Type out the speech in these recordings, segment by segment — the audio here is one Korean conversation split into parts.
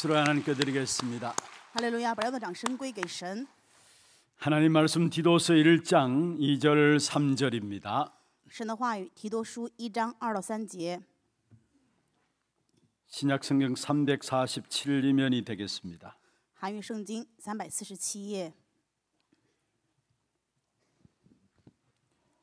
박수로 하나님께 드리겠습니다. 할렐루야. 바야도 장신 하나님 말씀 디도서 1장 2절 3절입니다. 神的话语提多1章2到3节 신약 성경 3 4 7면이 되겠습니다. 한유 성경 347页.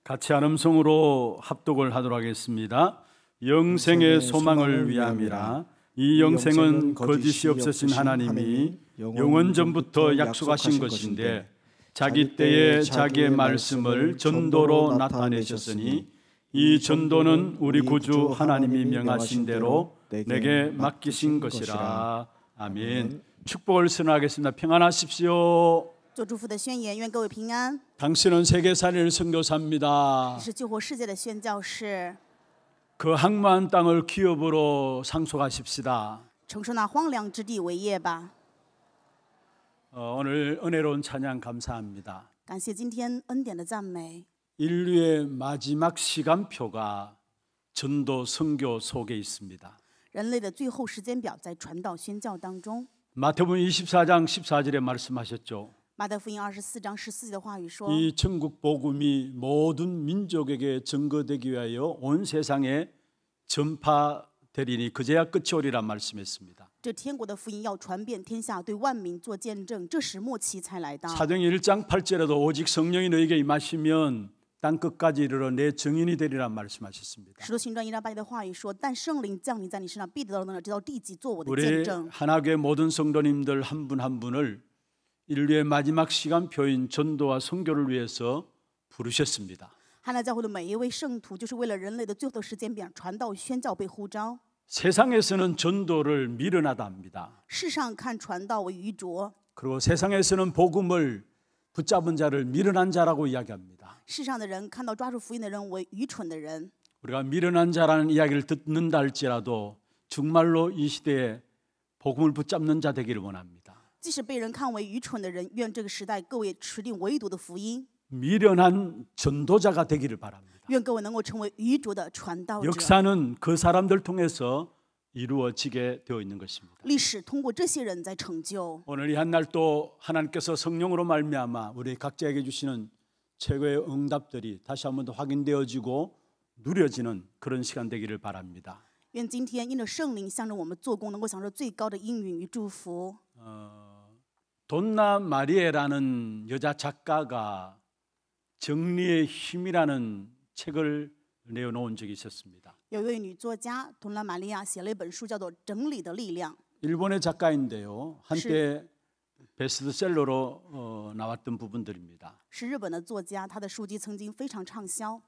같이 한음성으로 합독을 하도록 하겠습니다. 영생의 소망을 위함이라 이 영생은 거짓이 없으신 하나님이 영원 전부터 약속하신 것인데 자기 때에 자기의 말씀을 전도로 나타내셨으니 이 전도는 우리 구주 하나님이 명하신 대로 내게 맡기신 것이라. 아멘. 축복을 선언하겠습니다. 평안하십시오. 당신은 세계 살릴 선교사입니다. 그 항만 땅을 기업으로 상속하십시다. 承受那荒凉之地为业吧。 어, 오늘 은혜로운 찬양 감사합니다. 感谢今天恩典的赞美。 인류의 마지막 시간표가 전도 선교 속에 있습니다. 人类的最后时间表在传道宣教当中。 마태복음 24장 14절에 말씀하셨죠. 마太福音二十四章十四节的话语说이 천국 복음이 모든 민족에게 증거되기 위하여 온 세상에 전파되리니 그제야 끝이 오리라 말씀했습니다. 这天国的福音要传遍天下，对万民做见证，这时末期才来到。 사도행 장 8절에도 오직 성령이 너희에게 임하시면 땅 끝까지 이르러 내 증인이 되리란 말씀하셨습니다. 使徒行传一章八节的话语说：但圣灵降临在你身上，必得到能力，直到地极，做我的见 우리 证。 한학의 모든 성도님들 한 분 한 분을 인류의 마지막 시간표인 전도와 선교를 위해서 부르셨습니다. 汉娜教会的每一位圣徒就是为了人类的最后时间表传道宣教被呼召 세상에서는 전도를 미련하다 합니다. 그리고 세상에서는 복음을 붙잡은 자를 미련한 자라고 이야기합니다. 우리가 미련한 자라는 이야기를 듣는다 할지라도 정말로 이 시대에 복음을 붙잡는 자 되기를 원합니다. 即使被人看为愚蠢的人，愿这个时代各位持定唯独的福音。 미련한 전도자가 되기를 바랍니다. 愿各位能够成为愚拙的传道者。 역사는 그 사람들 통해서 이루어지게 되어 있는 것입니다. 历史通过这些人在成就。 오늘 이한날또 하나님께서 성령으로 말미암아 우리 각자에게 주시는 최고의 응답들이 다시 한번더 확인되어지고 누려지는 그런 시간 되기를 바랍니다. 愿今天因着圣灵向着我们做工，能够享受最高的应允与祝福。 어, 돈나 마리에라는 여자 작가가 정리의 힘이라는 책을 내어놓은 적이 있었습니다. 돈나玛利本叫做整理的力量 일본의 작가인데요. 한때 베스트셀러로 어, 나왔던 부분들입니다. 是日本的作家，他的书籍曾经非常畅销。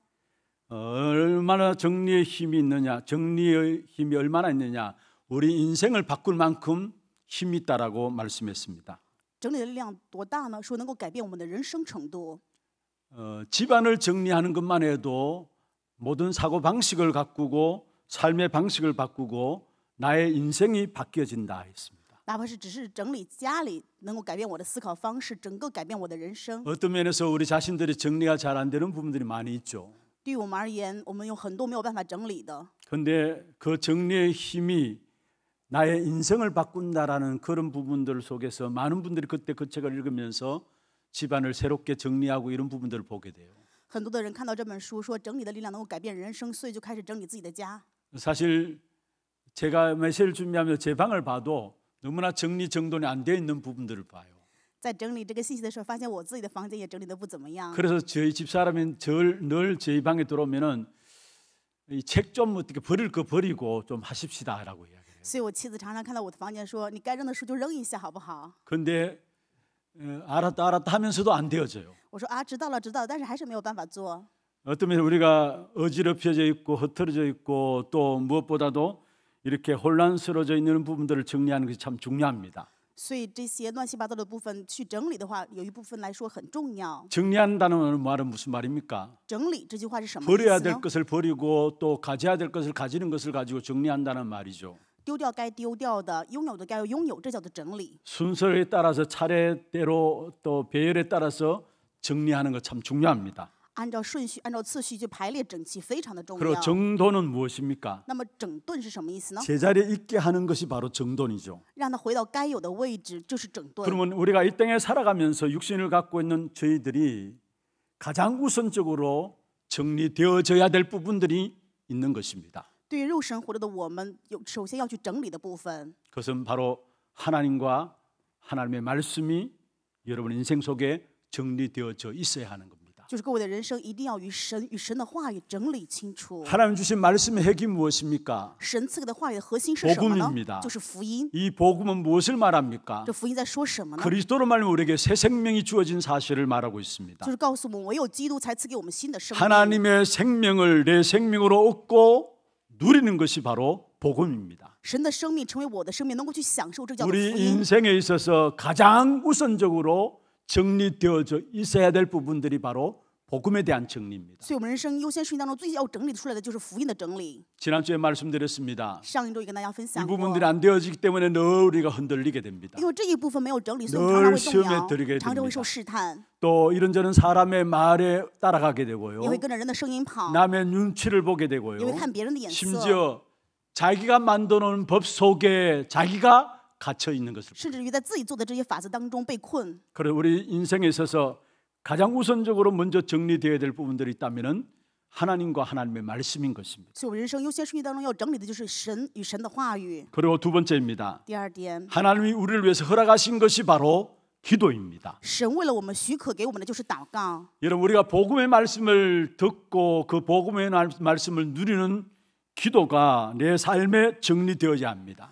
얼마나 정리의 힘이 있느냐, 정리의 힘이 얼마나 있느냐, 우리 인생을 바꿀 만큼 힘이 있다라고 말씀했습니다. 整理的力量多大呢？说能够改变我们的人生程度。 어, 집안을 정리하는 것만 해도 모든 사고 방식을 바꾸고 삶의 방식을 바꾸고 나의 인생이 바뀌어진다 했습니다. 哪怕是只是整理家里，能够改变我的思考方式，整个改变我的人生。 어떤 면에서 우리 자신들이 정리가 잘 안 되는 부분들이 많이 있죠. 对我们而言，我们有很多没有办法整理的。 근데 그 정리의 힘이 나의 인생을 바꾼다라는 그런 부분들 속에서 많은 분들이 그때 그 책을 읽으면서 집안을 새롭게 정리하고 이런 부분들을 보게 돼요. 很多的人看到这本书说整理的力量能够改变人生，所以就开始整理自己的家。 사실 제가 메시를 준비하며 제 방을 봐도 너무나 정리 정돈이 안돼 있는 부분들을 봐요. 在整理这个信息的时候，发现我自己的房间也整理的不怎么样。 그래서 저희 집 사람인 저늘 저희 방에 들어오면은 이책좀 어떻게 버릴 거 버리고 좀 하십시다라고 해요. 所以我妻子常常看到我的房间说：“你该扔的书就扔一下，好不好 근데 어, 알았다 알았다 하면서도 안 되어져요. ？”我说：“啊，知道了，知道了，但是还是没有办法做。 어떤 면 우리가 어지럽혀져 있고 흐트러져 있고 또 무엇보다도 이렇게 혼란스러워져 있는 부분들을 정리하는 것이 참 중요합니다. ”所以这些乱七八糟的部分去整理的话，有一部分来说很重要。 정리한다는 말은 무슨 말입니까? 整理这句话是什么意 버려야 될 것을 버리고 또 가져야 될 것을 가지는 것을 가지고 정리한다는 말이죠. 丢掉该丢掉的，拥有的该拥有，这叫做整理。 순서에 따라서 차례대로 또 배열에 따라서 정리하는 거 참 중요합니다. 按照顺序、按照次序去排列整齐，非常的重 그리고 정돈은 무엇입니까? 那么整顿是什么意思呢？ 제자리에 있게 하는 것이 바로 정돈이죠. 让它回到该有的位置，就是整顿。 그러면 우리가 이 땅에 살아가면서 육신을 갖고 있는 저희들이 가장 우선적으로 정리되어져야 될 부분들이 있는 것입니다. 그것은 바로 하나님과 하나님의 말씀이 여러분 인생 속에 정리되어져 있어야 하는 겁니다. 하나님 주신 말씀의 핵이 무엇입니까? 복음입니다이 복음은 무엇을 말합니까? 그리스도로 말미암 우리에게 새 생명이 주어진 사실을 말하고 있습니다. 하나님의 생명을 내 생명으로 얻고 누리는 것이 바로 복음입니다. 우리 인생에 있어서 가장 우선적으로 정리되어져 있어야 될 부분들이 바로 복음에 대한 정리입니다. 所以我们人生优先顺序当中最要整理出来的就是福音的整理。 지난주에 말씀드렸습니다. 上一周也跟大家分享过， 부분들이 안 되어지기 때문에 늘 우리가 흔들리게 됩니다. 因为这一部分没有整理，所以我们常常늘 시험에会动摇들이常常会受试探또 이런저런 사람의 말에 따라가게 되고요. 也会跟着人的声音跑， 남의 눈치를 보게 되고요. 会看别人的眼色， 심지어 자기가 만들어 놓은 법 속에 자기가 갇혀 있는 것을 甚至于在自己做的这些法则当中被困。그래 우리 인생에 있어서 가장 우선적으로 먼저 정리되어야 될 부분들이 있다면은 하나님과 하나님의 말씀인 것입니다. 그리고 두 번째입니다. 하나님이 우리를 위해서 허락하신 것이 바로 기도입니다. 여러분 우리가 복음의 말씀을 듣고 그 복음의 말씀을 누리는 기도가 내 삶에 정리되어야 합니다.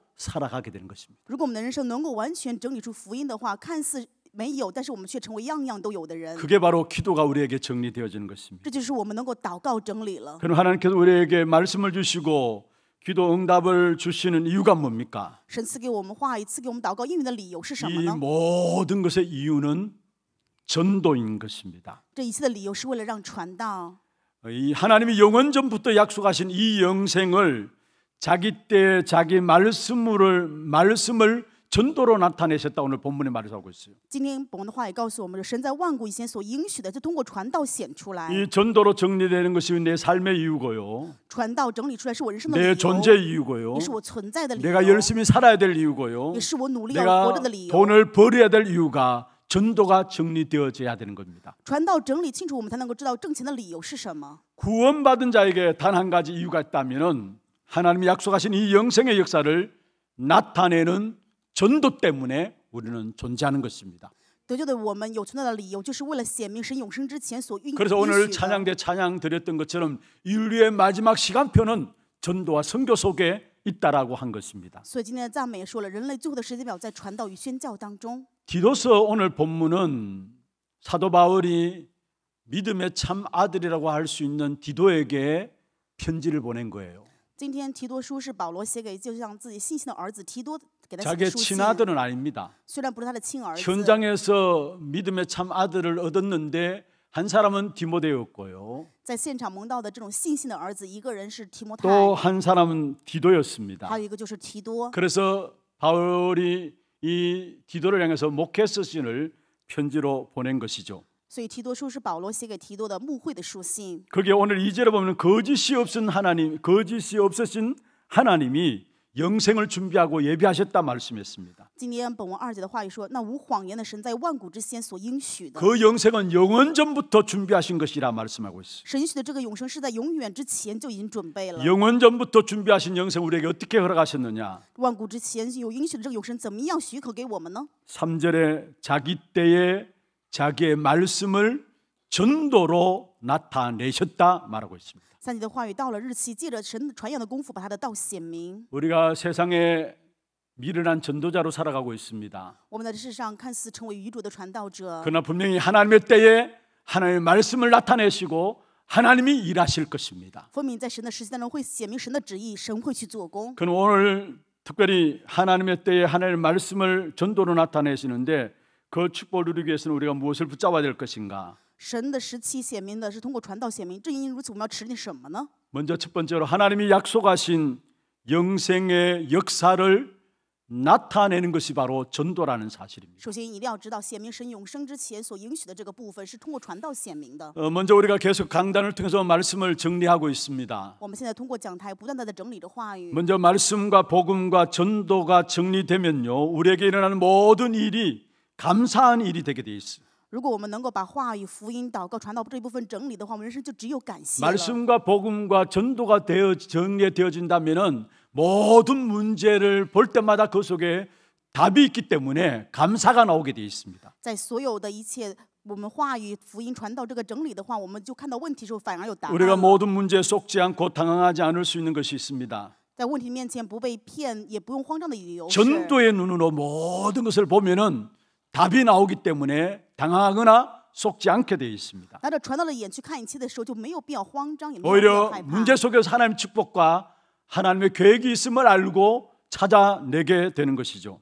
살아가게 되는 것입니다. 如果我们的人生能够完全整理出福音的话，看似没有，但是我们却成为样样都有的人。 그게 바로 기도가 우리에게 정리되어지는 것입니다. 这就是我们能够祷告整理了。 그럼 하나님께서 우리에게 말씀을 주시고 기도 응답을 주시는 이유가 뭡니까? 神赐给我们话语，赐给我们祷告应允的理由是什么呢？이 모든 것의 이유는 전도인 것입니다. 这一切的理由是为了让传道。이 하나님이 영원 전부터 약속하신 이 영생을 자기 때 자기 말씀을 말씀을 전도로 나타내셨다 오늘 본문에 말 하고 있어요. 이 전도로 정리되는 것이 내 삶의 이유고요. 내 존재 이유고요. 내가 열심히 살아야 될 이유고요. 내가 돈을 벌어야 될 이유가 전도가 정리되어져야 되는 겁니다. 전도구원받은 자에게 단한 가지 이유가 있다면은 하나님이 약속하신 이 영생의 역사를 나타내는 전도 때문에 우리는 존재하는 것입니다. 그래서 오늘 찬양 대 찬양 드렸던 것처럼 인류의 마지막 시간표는 전도와 선교 속에 있다라고 한 것입니다. 디도서 오늘 본문은 사도 바울이 믿음의 참 아들이라고 할 수 있는 디도에게 편지를 보낸 거예요. 今天提多书是保罗写给就像自己信心的儿子提多 자기의 친아들은 아닙니다. 현장에서 믿음의 참 아들을 얻었는데 한 사람은 디모데였고요. 또한 사람은 디도였습니다. 그래서 바울이 이 디도를 향해서 목회서신을 편지로 보낸 것이죠. 所以提多书是保罗写给提多的牧会的书信。거기 오늘 이제로 보면 거짓이 없은 하나님, 거짓이 없으신 하나님이 영생을 준비하고 예비하셨다 말씀했습니다. 今天本文二节的话语说，那无谎言的神在万古之先所应许的，그 영생은 영원 전부터 준비하신 것이라 말씀하고 있습니神许的这个永生是在永远之前就已经准备了。 영원 전부터 준비하신 영생 우리에게 어떻게 허락하셨느냐? 万古之前有应许的这个永生，怎么样许可给我们呢？ 3절에 자기 때에 자기의 말씀을 전도로 나타내셨다 말하고 있습니다. 우리가 세상에 미련한 전도자로 살아가고 있습니다. 그러나 분명히 하나님의 때에 하나님의 말씀을 나타내시고 하나님이 일하실 것입니다. 그는 오늘 특별히 하나님의 때에 하나님의 말씀을 전도로 나타내시는데 그 축복을 누리기 위해서는 우리가 무엇을 붙잡아야 될 것인가? 神的十七显明的是通过传道显明，正因如此，我们要持定什么呢？ 먼저 첫 번째로 하나님이 약속하신 영생의 역사를 나타내는 것이 바로 전도라는 사실입니다. 먼저 우리가 계속 강단을 통해서 말씀을 정리하고 있습니다. 먼저 말씀과 복음과 전도가 정리되면요, 우리에게 일어나는 모든 일이 감사한 일이 되게 돼 있어. 如果我们能够把话语福音祷告传道这一部分整理的话我们人生就只有感谢 말씀과 복음과 전도가 되어 정리되어진다면은 모든 문제를 볼 때마다 그 속에 답이 있기 때문에 감사가 나오게 돼 있습니다. 在所有的一切 우리가 모든 문제에 속지 않고 당황하지 않을 수 있는 것이 있습니다. 전도의 눈으로 모든 것을 보면은 답이 나오기 때문에 당하거나 속지 않게 되어 있습니다. 오히려 문제 속에서 하나님 축복과 하나님의 계획이 있음을 알고 찾아내게 되는 것이죠.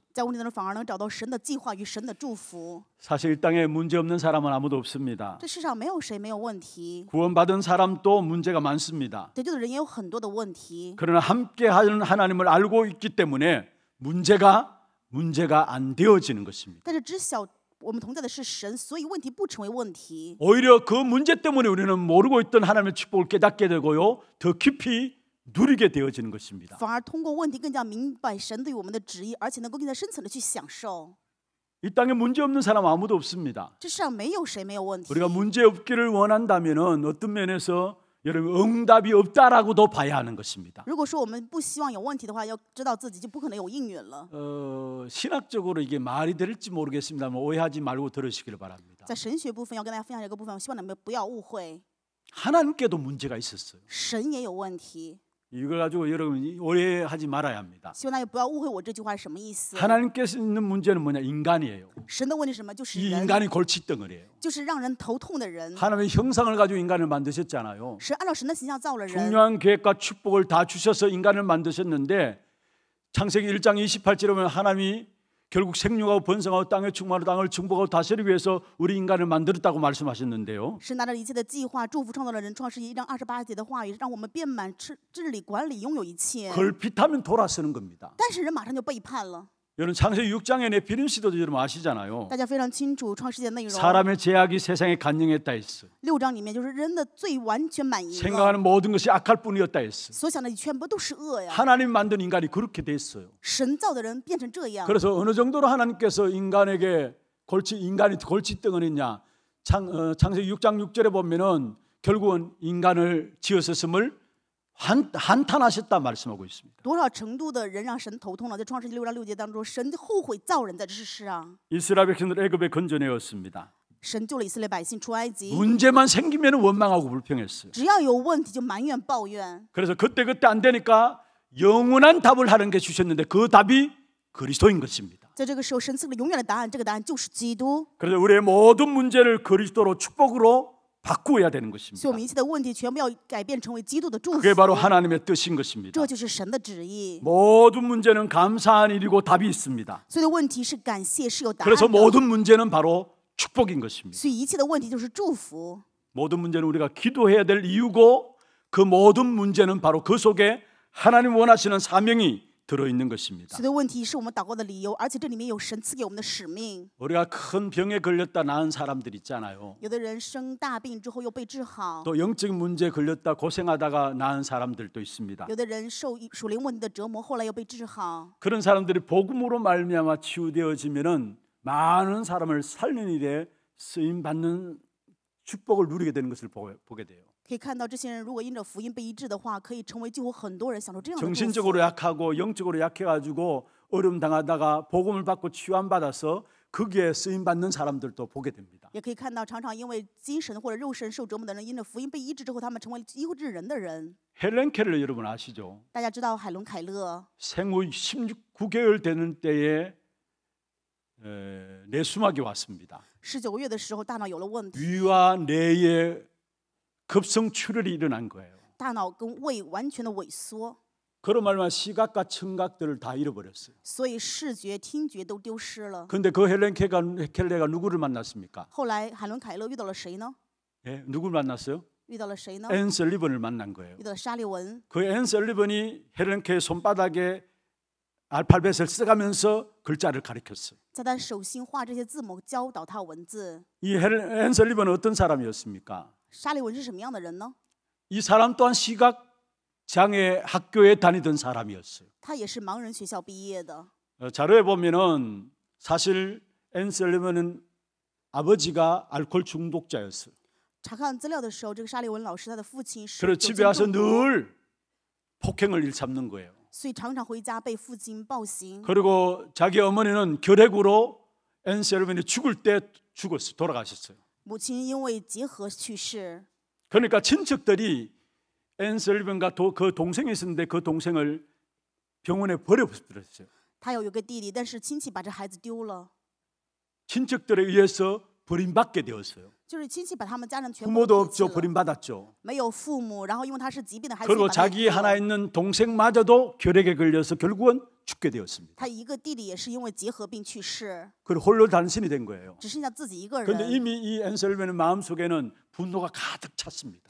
사실 땅에 문제 없는 사람은 아무도 없습니다. 구원받은 사람도 문제가 많습니다. 그러나 함께하는 하나님을 알고 있기 때문에 문제가 문제가 안 되어지는 것입니다. 我们同在的是神所以问题不成为问题 오히려 그 문제 때문에 우리는 모르고 있던 하나님의 축복을 깨닫게 되고요. 더 깊이 누리게 되어지는 것입니다. 反而通过问题更加明白神对我们的旨意，而且能够更加深层的去享受。이 땅에 문제 없는 사람 아무도 없습니다. 우리가 문제 없기를 원한다면은 어떤 면에서 여러분 응답이 없다라고도 봐야 하는 것입니다. 如果说我们不希望有问题的话，要知道自己就不可能有应允了. 어, 신학적으로 이게 말이 될지 모르겠습니다만 오해하지 말고 들으시길 바랍니다. 在神学部分要跟大家分享这个部分，希望你们不要误会。 하나님께도 문제가 있었어요. 神也有问题. 이걸 가지고 여러분이 오해하지 말아야 합니다. 하나님께서 있는 문제는 뭐냐? 인간이에요. 이 인간이 골칫덩어리예요. 하나님의 형상을 가지고 인간을 만드셨잖아요. 중요한 계획과 축복을 다 주셔서 인간을 만드셨는데 창세기 1장 28절에 보면 하나님이 결국 생육하고 번성하고 땅에 충만하고 땅을 충복하고 다스리기 위해서 우리 인간을 만들었다고 말씀하셨는데요. 걸핏하면 돌아서는 겁니다. 但是人马上就背叛了。 여러분 창세기 6장의 내피림 시도 여러분 아시잖아요. 사람의 죄악이 세상에 간영했다 했어. 6章里面就是人的最完全满盈. 생각하는 모든 것이 악할 뿐이었다 했어. 所想的全部都是恶呀. 하나님 만든 인간이 그렇게 됐어요. 神造的人变成这样. 그래서 어느 정도로 하나님께서 인간에게 골치 인간이 골칫덩어리냐? 창 어, 창세기 6장 6절에 보면은 결국은 인간을 지으셨음을 한 한탄하셨다 말씀하고 있습니다. 多少程度的人让神头痛了？在创世记六章六节当中，神后悔造人的事实啊。 이스라엘 백성들 애굽에 건져내었습니다. 문제만 생기면 원망하고 불평했어요. 只要有问题就埋怨抱怨。 그래서 그때 그때 안 되니까 영원한 답을 하는 게 주셨는데 그 답이 그리스도인 것입니다. 在这个时候，神赐了永远的答案，这个答案就是基督。 그래서 우리의 모든 문제를 그리스도로 축복으로 바꾸어야 되는 것입니다. 그게 바로 하나님의 뜻인 것입니다. 모든 문제는 감사한 일이고 답이 있습니다. 그래서 모든 문제는 바로 축복인 것입니다. 모든 문제는 우리가 기도해야 될 이유고 그 모든 문제는 바로 그 속에 하나님 원하시는 사명이 들어 있는 것입니다. 우리가 큰 병에 걸렸다 나은 사람들 있잖아요. 또 영적 문제 걸렸다 고생하다가 나은 사람들도 있습니다. 그런 사람들이 복음으로 말미암아 치유되어지면은 많은 사람을 살리는 일에 쓰임 받는 축복을 누리게 되는 것을 보게 돼요. 可以看到这些人如果因着福音被医治的话可以成为几乎很多人享受这样的 정신적으로 약하고 영적으로 약해가지고 어려움 당하다가 복음을 받고 치유함 받아서 거기 쓰임 받는 사람들도 보게 됩니다. 也可以看到，常常因为精神或者肉身受折磨的人，因着福音被医治之后，他们成为医治人的人。 헬렌 켈러 여러분 아시죠? 大家知道海伦·凯勒， 생후 19개월 되는 때에 에, 수막이 왔습니다. 十九个月的时候大脑有了问题，위와 뇌의 급성 출혈이 일어난 거예요. 大脑跟胃完全的萎缩. 그런 말만 시각과 청각들을 다 잃어버렸어요. 所以视觉、听觉都丢失了. 근데 그 헬렌 켈가 켈레가 누구를 만났습니까? 后来海伦凯勒遇到了谁呢? 예, 누구를 만났어요? 遇到了谁呢? 셀리번을 만난 거예요. 遇到沙利文 그앤 셀리번이 헬렌 켈 손바닥에 알파벳을 써가면서 글자를 가르쳤어요. 이헬앤 셀리번은 어떤 사람이었습니까? 沙利文是什么样的人呢？이 사람 또한 시각 장애 학교에 다니던 사람이었어요. 他也是盲人学校毕业的。 어, 자료에 보면은 사실 앤셀리먼은 아버지가 알코올 중독자였어요. 查看资料的时候，这个沙利文老师他的父亲是 그래서 酒 집에 精 와서 中毒，늘 폭행을 일삼는 거예요. 所以常常回家被父亲暴行。 그리고 자기 어머니는 결핵으로 앤셀리먼이 죽을 때 죽었어요. 돌아가셨어요. 그러니까 친척들이 앤셀리번과 그 동생이 있었는데 그 동생을 병원에 버려버렸어요. 친척들에 의해서 버림받게 되었어요. 부모도 없죠. 버림받았죠. 그리고 자기 하나 있는 동생마저도 결핵에 걸려서 결국은 죽게 되었습니다. 그리고 홀로 단신이 된 거예요. 그런데 이미 이 앤셀맨의 마음속에는 분노가 가득 찼습니다.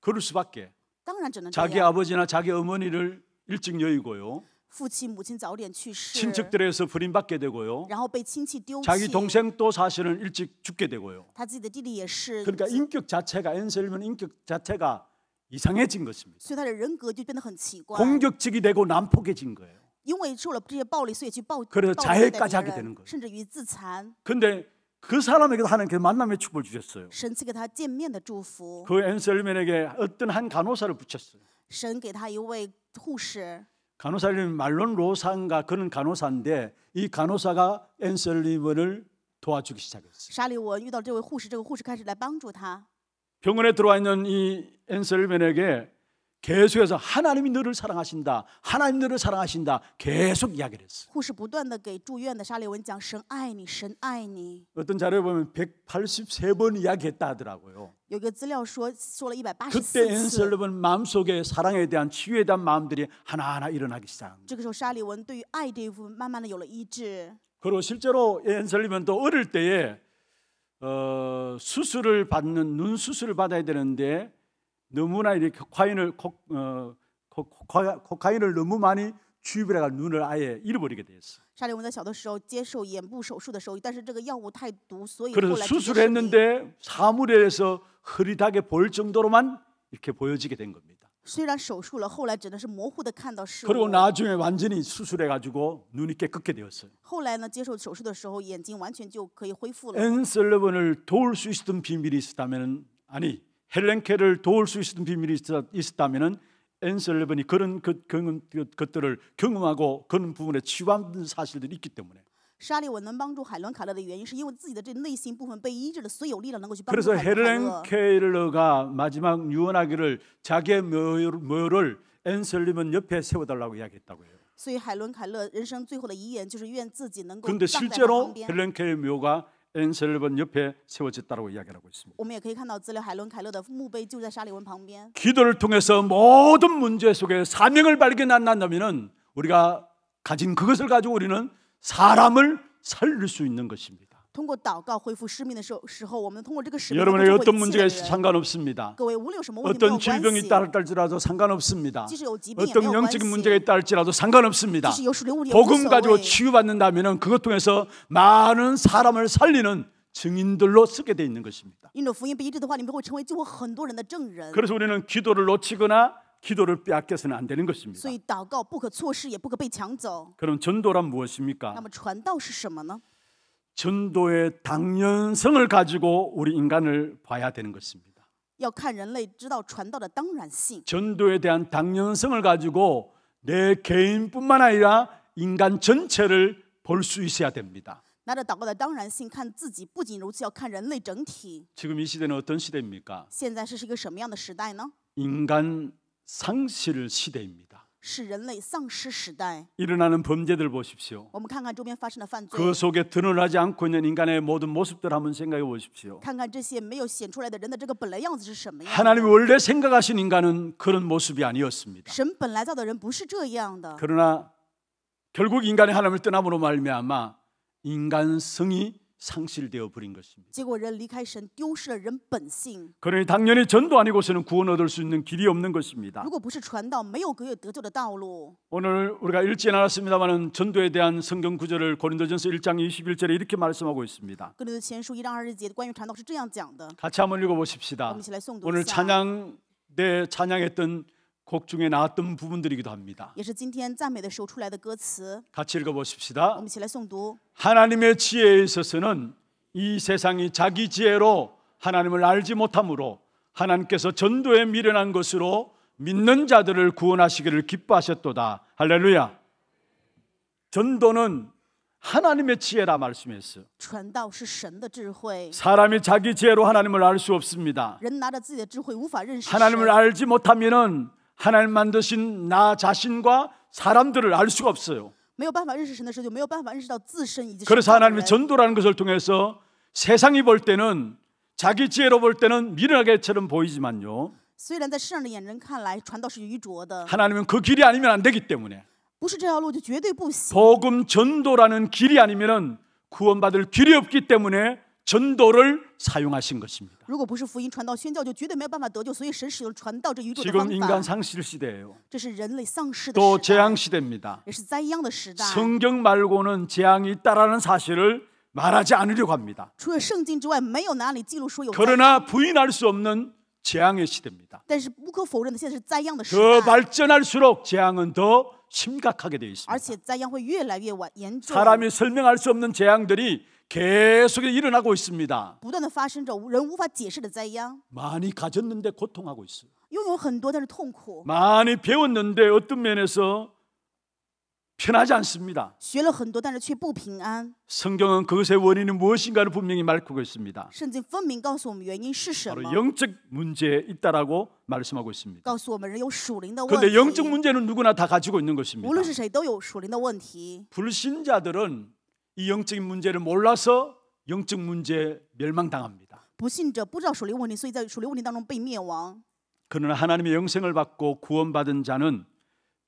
그럴 수밖에. 자기 아버지나 자기 어머니를 일찍 여의고요. 친척들에서 불임받게 되고요. 자기 동생도 사실은 일찍 죽게 되고요. 그러니까 인격 자체가 앤셀맨 인격 자체가 이상해진 것입니다. 공격적이 되고 난폭해진 거예요. 그래서 자해까지 하게 되는 거예요. 근데 그 사람에게도 하나님께서 만남의 축복을 주셨어요. 그 엔셀맨에게 어떤 한 간호사를 붙였어요. 간호사님 말론 로상가 그는 간호사인데 이 간호사가 엔셀리먼을 도와주기 시작했어요. 병원에 들어와 있는 이 엔셀맨에게 계속해서 하나님이 너를 사랑하신다. 하나님 너를 사랑하신다. 계속 이야기를 했어. 어떤 자료에 보면 183번 이야기했다 하더라고요. 그때 엔셀럽 마음속에 사랑에 대한 치유에 대한 마음들이 하나하나 일어나기 시작합니다. 그리고 실제로 엔셀럽은 어릴 때에 어, 수술을 받는 눈 수술을 받아야 되는데 너무나 이렇게 코카인을 코, 어, 코, 카인을 너무 많이 주입해가 눈을 아예 잃어버리게 되었어沙利文在 수술했는데 사물에서 흐릿하게 보 정도로만 이렇게 보여지게 된 겁니다. 그리고 나중에 완전히 수술해 가지고 눈이 깨끗게 되었어요. 后슬러번을 도울 수 있었던 비밀이 있었다면 아니 헬렌케를 도울 수 있었던 비밀이 있었다면 앤슬러번이 그런 그경 그, 것들을 경험하고 그런 부분에 치유한 사실들이 있기 때문에. 沙利文能帮助海伦·凯勒的原因，是因为自己的这内心部分被医治了，所以有力量能够去帮助 그래서 헤를렌 勒。 케일러가 마지막 유언하기를 자기의 묘를 앤슬리먼 옆에 세워달라고 이야기했다고요. 所以海伦·凯勒人生最后的遗言就是愿自己能够그데 실제로 边。렌 케일 묘가 앤슬리먼 옆에 세워졌다고 이야기하고 있습니다. 我们也可以看到资料，海伦·凯勒的墓碑就在沙利文旁边。 기도를 통해서 모든 문제 속에 사명을 발견한다면 우리가 가진 그것을 가지고 우리는 사람을 살릴 수 있는 것입니다. 여러분에 어떤 문제가 상관없습니다. 어떤 질병이 따를지라도 상관없습니다. 어떤 영적인 문제가 따를지라도 상관없습니다. 복음 가지고 치유받는다면 그것 통해서 많은 사람을 살리는 증인들로 쓰게 되어 있는 것입니다. 그래서 우리는 기도를 놓치거나 기도를 빼앗겨서는 안 되는 것입니다. 그럼 전도란 무엇입니까? 전도의 당연성을 가지고 우리 인간을 봐야 되는 것입니다. 전도에 대한 당연성을 가지고 내 개인뿐만 아니라 인간 전체를 볼 수 있어야 됩니다. 지금 이 시대는 어떤 시대입니까? 인간 상실 시대입니다. 일어나는 범죄들 보십시오. 그 속에 드러나지 않고 있는 인간의 모든 모습들 한번 생각해 보십시오. 하나님 원래 생각하신 인간은 그런 모습이 아니었습니다. 그러나 결국 인간이 하나님을 떠남으로 말미암아 인간성이 상실되어 버린 것입니다. 그러니 당연히 전도 아니고서는 구원 얻을 수 있는 길이 없는 것입니다. 오늘 우리가 읽진 않았습니다만은 전도에 대한 성경 구절을 고린도전서 1장 21절에 이렇게 말씀하고 있습니다. 같이 한번 읽어 보십시다. 오늘 찬양 내 찬양했던 곡 중에 나왔던 부분들이기도 합니다. 같이 읽어 보십시다. 하나님의 지혜에 있어서는 이 세상이 자기 지혜로 하나님을 알지 못함으로 하나님께서 전도에 미련한 것으로 믿는 자들을 구원하시기를 기뻐하셨도다. 할렐루야. 전도는 하나님의 지혜라 말씀했어요. 사람이 자기 지혜로 하나님을 알 수 없습니다. 하나님을 알지 못하면은 하나님 만드신 나 자신과 사람들을 알 수가 없어요. 그래서 하나님이 전도라는 것을 통해서 세상이 볼 때는 자기 지혜로 볼 때는 미련하게처럼 보이지만요. 하나님은 그 길이 아니면 안 되기 때문에. 복음 전도라는 길이 아니면 구원받을 길이 없기 때문에 전도를 사용하신 것입니다. 如果不是福音传道宣教就绝对没有办法得救，所以神使用传道这宇宙的方法。금 인간 상실 시대예요. 这是人类丧失的时代。또 재앙 시대입니다. 也是灾殃的时代。 성경 말고는 재앙이 있다라는 사실을 말하지 않으려고 합니다. 除了圣经之外，没有哪里记录说有。 그러나 부인할 수 없는 재앙의 시대입니다. 但是不可否认的，现在是灾殃的时代。더 발전할수록 재앙은 더 심각하게 되어 있습니다. 사람이 설명할 수 없는 재앙들이 계속 일어나고 있습니다. 많이 가졌는데 고통하고 있어요. 많이 배웠는데 어떤 면에서 편하지 않습니다. 성경은 그것의 원인이 무엇인가를 분명히 말하고 있습니다. 바로 영적 문제에 있다라고 말씀하고 있습니다. 그런데 영적 문제는 누구나 다 가지고 있는 것입니다. 불신자들은 이 영적인 문제를 몰라서 영적 문제 멸망당합니다. 그러나 하나님의 영생을 받고 구원받은 자는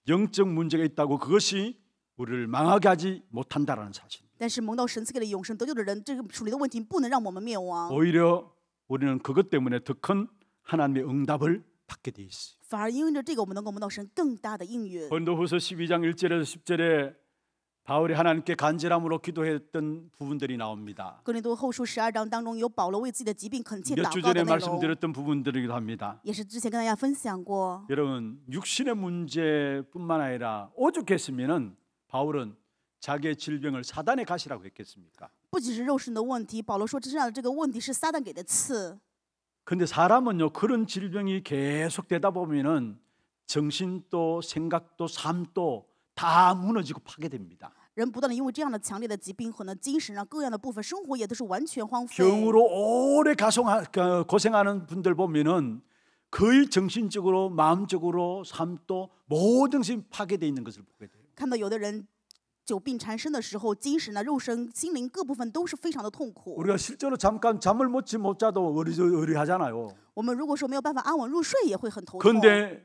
영적 문제가 있다고 그것이 우리를 망하게 하지 못한다라는 사실. 오히려 우리는 그것 때문에 더 큰 하나님의 응답을 받게 돼있어反而因着这个，我们能够蒙到神更大的应允。 본도후서 12장 1절에서 10절에 바울이 하나님께 간절함으로 기도했던 부분들이 나옵니다. 그도후몇주 전에 말씀드렸던 부분들이기도 합니다. 여러분, 육신의 문제뿐만 아니라 오죽했으면 바울은 자기의 질병을 사단의 가시라고 했겠습니까? 不只데 사람은요 그런 질병이 계속 되다 보면은 정신도 생각도 삶도 다 무너지고 파괴됩니다. 병으로 오래 가성 그, 고생하는 분들 보면은 거의 정신적으로 마음적으로 삶도 모든 것이 파괴되어 있는 것을 보게 돼요. 久病缠身的时候精神呢肉身心灵各部分都是非常的痛苦 우리가 실제로 잠깐 잠을 못, 지- 못 자도 의리, 하잖아요我们如果说没有办法安稳入睡，也会很头痛。 근데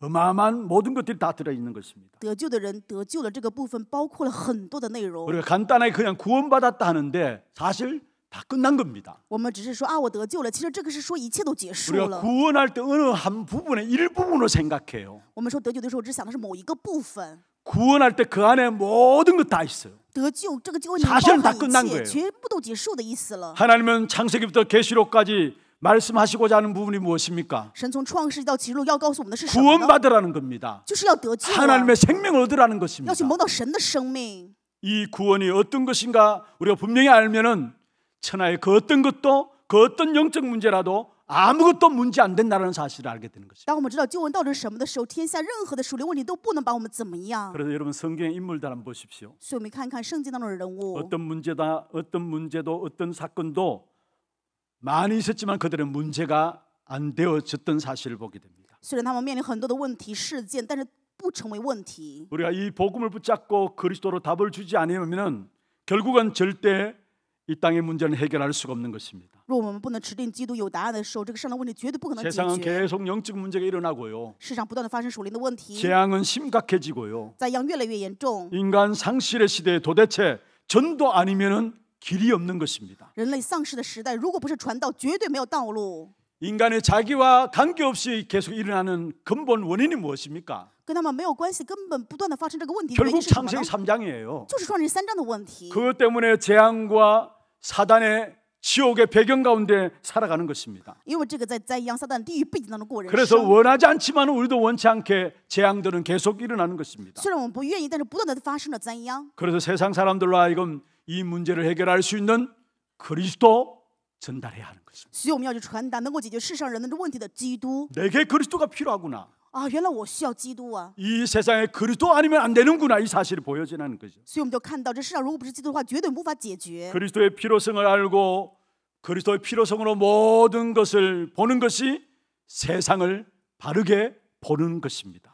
어마어마한 모든 것들이 다 들어 있는 것입니다. 得救的人得救了这个部分包括了很多的内容。 우리가 간단하게 그냥 구원받았다 하는데 사실 다 끝난 겁니다. 我们只是说啊，我得救了。其实这个是说一切都结束 우리가 구원할 때 어느 한 부분의 일부분으로 생각해요. 我们说得救的时候，只想的是某一个部分。 구원할 때 그 안에 모든 것 다 있어요. 得救这个救恩包含一切，全部都结束的意思了。 하나님은 창세기부터 계시록까지 말씀하시고자 하는 부분이 무엇입니까? 구원받으라는 겁니다. 하나님의 생명을 얻으라는 것입니다. 이 구원이 어떤 것인가 우리가 분명히 알면은 천하의 그 어떤 것도 그 어떤 영적 문제라도 아무것도 문제 안 된다는 사실을 알게 되는 것이죠. 그래서 여러분 성경의 인물들 한번 보십시오. 어떤 문제다, 어떤 문제도, 어떤 사건도 많이 있었지만 그들은 문제가 안 되어졌던 사실을 보게 됩니다. 虽然他们面临很多的问题事件，但是不成为问题。 우리가 이 복음을 붙잡고 그리스도로 답을 주지 않으면 결국은 절대 이 땅의 문제는 해결할 수가 없는 것입니다. 如果我们不能指定基督有答案的时候，这个上的问题绝对不可能解决。 세상은 계속 영적 문제가 일어나고요. 世上不断的发生属灵的问题。 재앙은 심각해지고요. 灾殃越来越严重。 인간 상실의 시대에 도대체 전도 아니면은 길이 없는 것입니다. 人类丧失的时代，如果不是传道，绝对没有道路。 인간의 자기와 관계없이 계속 일어나는 근본 원인이 무엇입니까? 결국 창세기 3장이에요. 그것 때문에 재앙과 사단의 지옥의 배경 가운데 살아가는 것입니다. 그래서 원하지 않지만 우리도 원치 않게 재앙들은 계속 일어나는 것입니다. 그래서 세상 사람들로 하여금 이 문제를 해결할 수 있는 그리스도 전달해야 하는 것입니다. 내게 그리스도가 필요하구나. 아, 原来我需要基督啊.이 세상에 그리스도 아니면 안 되는구나 이 사실이 보여지는 거죠. 所以我们就看到这世上如果不是基督的话，绝对无法解决. 그리스도의 필요성을 알고 그리스도의 필요성으로 모든 것을 보는 것이 세상을 바르게 보는 것입니다.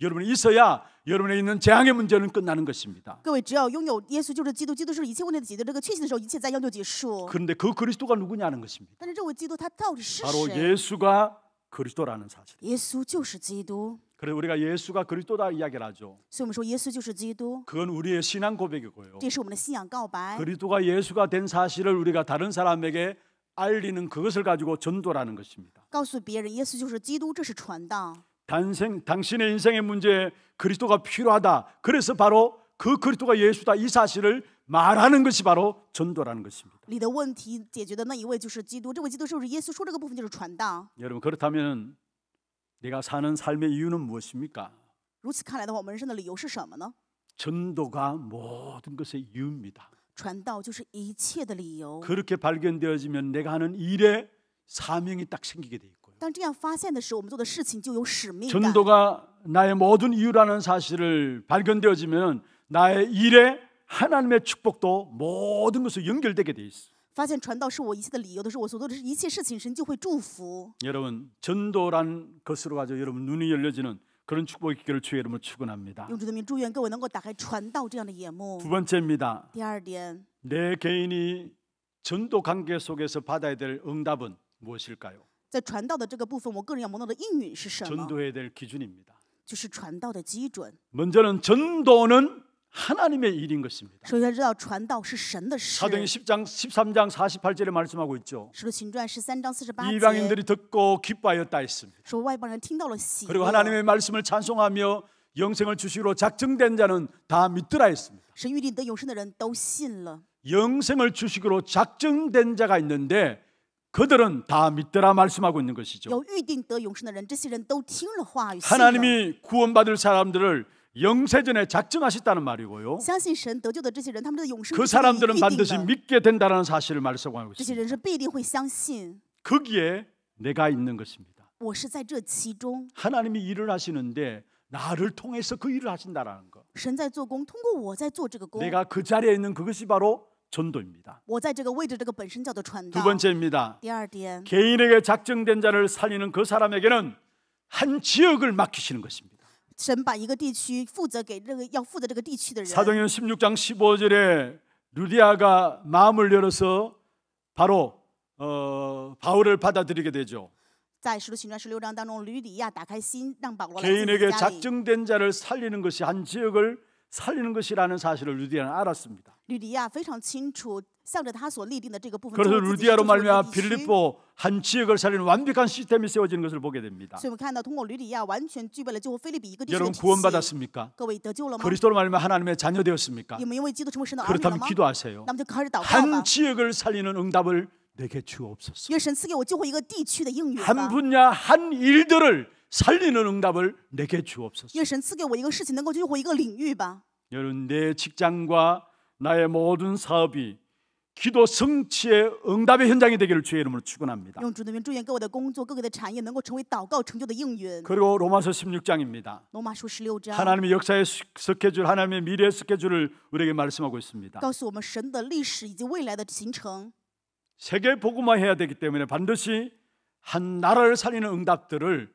여러분이 있어야 여러분에 있는 재앙의 문제는 끝나는 것입니다. 그런데 그 그리스도가 누구냐는 것입니다. 바로 예수가 그리스도라는 사실. 耶稣就是基督，그래 우리가 예수가 그리스도다 이야기를 하죠. 所以我们说耶稣就是基督， 그건 우리의 신앙 고백이고요. 这是我们的信仰告白。 그리스도가 예수가 된 사실을 우리가 다른 사람에게 알리는 그것을 가지고 전도라는 것입니다. 告诉别人耶稣就是基督，这是传道。 단생, 당신의 인생의 문제에 그리스도가 필요하다. 그래서 바로 그 그리스도가 예수다 이 사실을 말하는 것이 바로 전도라는 것입니다. 여러분 그렇다면 내가 사는 삶의 이유는 무엇입니까? 전도가 모든 것의 이유입니다. 그렇게 발견되어지면 내가 하는 일에 사명이 딱 생기게 돼요. 当 전도가 나의 모든 이유라는 사실을 발견되어지면 나의 일에 하나님의 축복도 모든 것을 연결되게 돼 있어. 发现传道是我一切的理由的时候，我所做的一切事情，神就会祝福。 여러분 전도란 것으로 가지고 여러분 눈이 열려지는 그런 축복의 기를 주의 이름으로 축원합니다. 用主的名祝愿各位能够打开传道这样的眼目두。 번째입니다. 第二点，내 개인이 전도 관계 속에서 받아야 될 응답은 무엇일까요? 在传道的这个部分，我个人要摸到的应允是什么？ 전도해야 될 기준입니다. 就是传道的基准。 먼저는 전도는 하나님의 일인 것입니다. 首先知道传道是神的事。 사도행 10장 13장 48절에 말씀하고 있죠. 使徒行传十三章四十节 이방인들이 듣고 기뻐하였다 했습니다. 说外邦人听到了喜 그리고 하나님의 말씀을 찬송하며 영생을 주시로 작정된 자는 다 믿더라 했습니다. 神预定得永生的人都信了。 영생을 주시기로 작정된 자가 있는데 그들은 다 믿더라 말씀하고 있는 것이죠. 하나님이 구원받을 사람들을 영세전에 작정하셨다는 말이고요. 그 사람들은 반드시 믿게 된다는 사실을 말씀하고 있습니다. 거기에 내가 있는 것입니다. 하나님이 일을 하시는데 나를 통해서 그 일을 하신다라는 거. 내가 그 자리에 있는 그것이 바로 전도입니다. 두 번째입니다. 개인에게 작정된 자를 살리는 그 사람에게는 한 지역을 맡기시는 것입니다. 사도행전 16장 15절에 루디아가 마음을 열어서 바로 어, 바울을 받아들이게 되죠. 개인에게 작정된 자를 살리는 것이 한 지역을 살리는 것이라는 사실을 루디아는 알았습니다. 그래서 루디아로 말미암아 빌립보 한 지역을 살리는 완벽한 시스템이 세워지는 것을 보게 됩니다. 여러분 구원받았습니까? 그리스도로 말미암아 하나님의 자녀 되었습니까? 그렇다면 기도하세요. 한 지역을 살리는 응답을 내게 주옵소서. 한 분야 한 일들을 살리는 응답을 내게 주옵소서. 여러분 내 직장과 나의 모든 사업이 기도 성취의 응답의 현장이 되기를 주의 이름으로 축원합니다. 그리고 로마서 16장입니다. 하나님의 역사의 스케줄, 하나님의 미래 스케줄을 우리에게 말씀하고 있습니다. 세계 복음화해야 되기 때문에 반드시 한 나라를 살리는 응답들을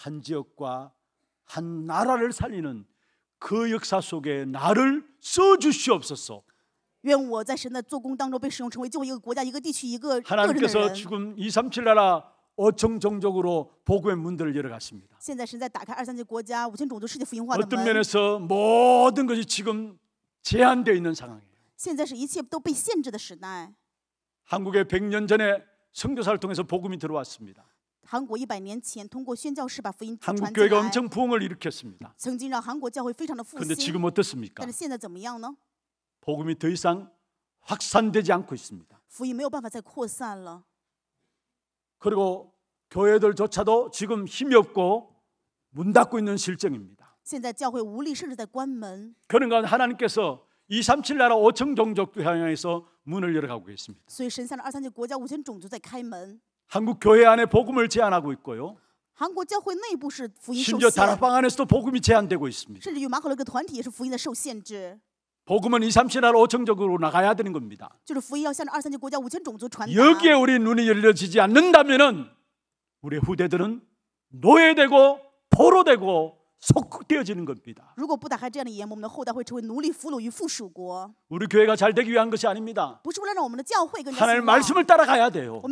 한 지역과 한 나라를 살리는 그 역사 속에 나를 써 주시옵소서. 하나님께서 지금 237 나라 5천 종족으로 복음의 문들을 열어갔습니다. 어떤 면에서 모든 것이 지금 제한되어 있는 상황이에요. 한국에 100년 전에 선교사를 통해서 복음이 들어왔습니다. 한국 1 0 0년전通过宣教士把福音 한국 교회가 엄청 부흥을 일으켰습니다. 曾经让韩国教会非常的复兴. 근데 지금 어떻습니까? 但是现在怎么样呢? 복음이 더 이상 확산되지 않고 있습니다. 福音没有办法再扩散了. 그리고 교회들조차도 지금 힘이 없고 문 닫고 있는 실정입니다. 现在教会无力甚至在关 그러니까 하나님께서 237 나라 5천 종족 향해서 문을 열어가고 계십니다. 所以神向着237国家5千种族在开门. 한국 교회 안에 복음을 제한하고 있고요. 한국 교회 내부 심지어 다락방 안에서도 복음이 제한되고 있습니다. 복음은 2, 3나라 5천적으로 나가야 되는 겁니다. 여기에 우리 눈이 열려지지 않는다면 우리 후대들은 노예되고 포로되고 속국되어지는 겁니다. 如果不打开这样的眼，我们的后代会成为奴隶、俘虏于附属国。 우리 교회가 잘 되기 위한 것이 아닙니다. 하나님 말씀을 따라가야 돼요.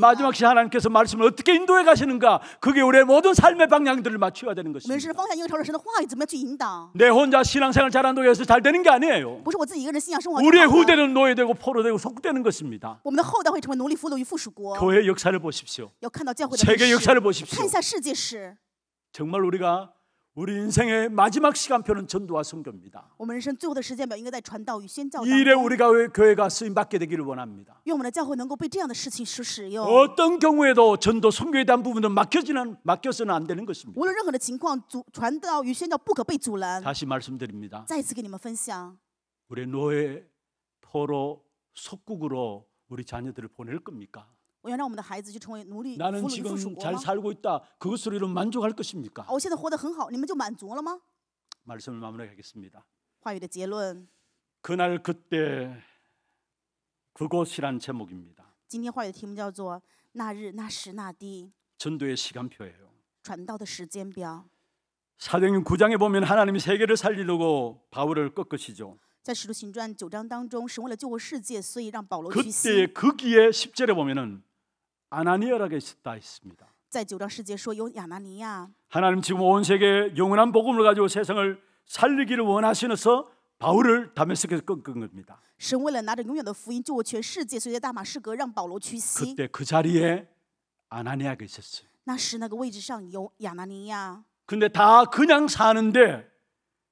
마지막 시 하나님께서 말씀을 어떻게 인도해 가시는가 그게 우리의 모든 삶의 방향들을 맞춰야 되는 것입니다. 내 혼자 신앙생활 잘한다고 해서 잘 되는 게 아니에요. 우리의 후대는 노예되고 포로되고 속국되는 것입니다. 교회 역사를 보십시오. 세계 역사를 보십시오. 정말 우리가 우리 인생의 마지막 시간표는 전도와 성교입니다이일 우리가 교회가 쓰임 받게 되기를 원합니다. 어떤 경우에도 전도 선교에 대한 부분은 맡겨지는 맡겨서는 안 되는 것입니다. 다시 말씀드립니다. 우리 노예 포로 속국으로 우리 자녀들을 보낼 겁니까? 나는 지금 잘 살고 있다. 그것으로 만족할 것입니까? 말씀을 마무리하겠습니다. 그날 그때 그곳이란 제목입니다. 전도의 시간표예요. 요 사도행전 9장에 보면 하나님이 세계를 살리려고 바울을 꺾으시죠. 그때 거기에 10절에 보면은 아나니아라고 있다 있습니다. 在九章十节说有亚拿尼亚. 하나님 지금 온 세계 영원한 복음을 가지고 세상을 살리기를 원하시면서 바울을 다메섹에서 끊은 겁니다. 神为了拿着永远的福音救全世界所以在大马士革让保罗屈膝 그때 그 자리에 아나니아가 있었어요. 那时那个位置上有亚拿尼亚. 근데 다 그냥 사는데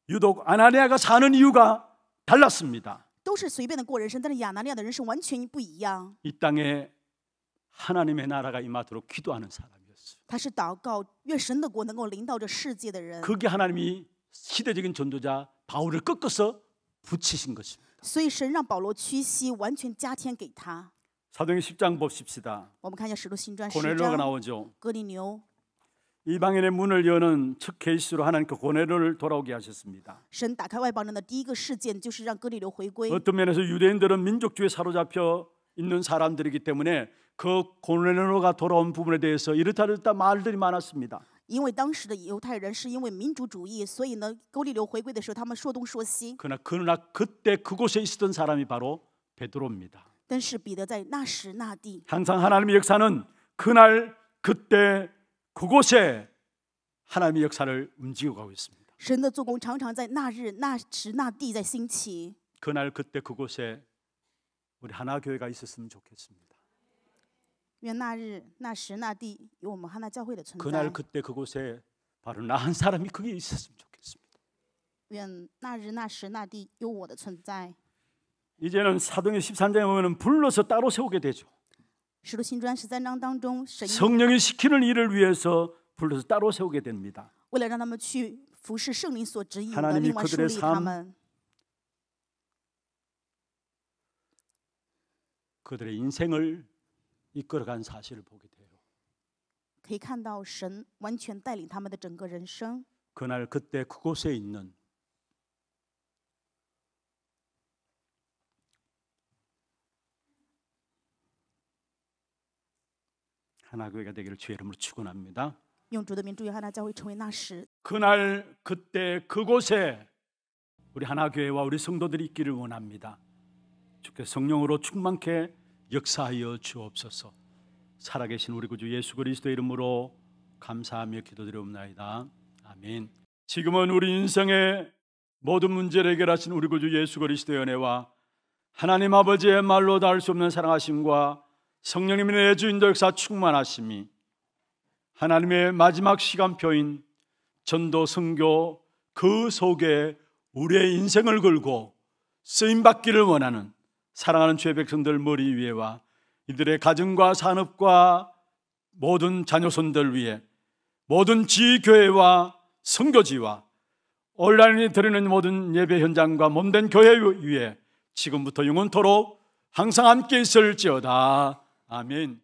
유독 아나니아가 사는 이유가 달랐습니다. 都是随便的过人生，但是亚拿尼亚的人生完全不一样。이 땅에 하나님의 나라가 임하도록 기도하는 사람이었어요. 그게 하나님이 시대적인 전도자 바울을 꺾어서 붙이신 것입니다. 사도행 10장 봅시다. 고넬로가 나오죠. 이방인의 문을 여는 첫 케이스로 하나님께 고넬로를 돌아오게 하셨습니다. 어떤 면에서 유대인들은 민족주의에 사로잡혀 있는 사람들이기 때문에 그 고레노가 돌아온 부분에 대해서 이렇다 저렇다 말들이 많았습니다. 因为当时的犹太人是因为民族主义，所以呢，勾利流回归的时候，他们说东说西。 그러나 그러나 그때 그곳에 있었던 사람이 바로 베드로입니다. 但是彼得在那时那地， 항상 하나님의 역사는 그날 그때 그곳에 하나님의 역사를 움직이고 가고 있습니다. 神的做工常常在那日那时那地在兴起。 그날 그때 그곳에 우리 하나 교회가 있었으면 좋겠습니다. 그날 그때 그곳에 바로 나 한 사람이 그게 있었으면 좋겠습니다. 이제는 사도행 13장에 보면 불러서 따로 세우게 되죠. 성령이 시키는 일을 위해서 불러서 따로 세우게 됩니다. 하나님이 그들의 삶 그들의 인생을 이끌어간 사실을 보게 돼요. 可以看到神完全带领他们的整个人生。 그날 그때 그곳에 있는 하나 교회가 되기를 주의 이름으로 축원합니다. 그날 그때 그곳에 우리 하나 교회와 우리 성도들이 있기를 원합니다. 주께 성령으로 충만케 역사하여 주옵소서. 살아계신 우리 구주 예수 그리스도 이름으로 감사하며 기도드리옵나이다. 아멘. 지금은 우리 인생의 모든 문제를 해결하신 우리 구주 예수 그리스도의 은혜와 하나님 아버지의 말로 닿을 수 없는 사랑하심과 성령님의 내주인도 역사 충만하심이 하나님의 마지막 시간표인 전도 성교 그 속에 우리의 인생을 걸고 쓰임 받기를 원하는 사랑하는 죄 백성들 머리 위에와 이들의 가정과 산업과 모든 자녀손들 위에 모든 지교회와 성교지와 온라인이 드리는 모든 예배 현장과 몸된 교회 위에 지금부터 영원토록 항상 함께 있을지어다. 아멘.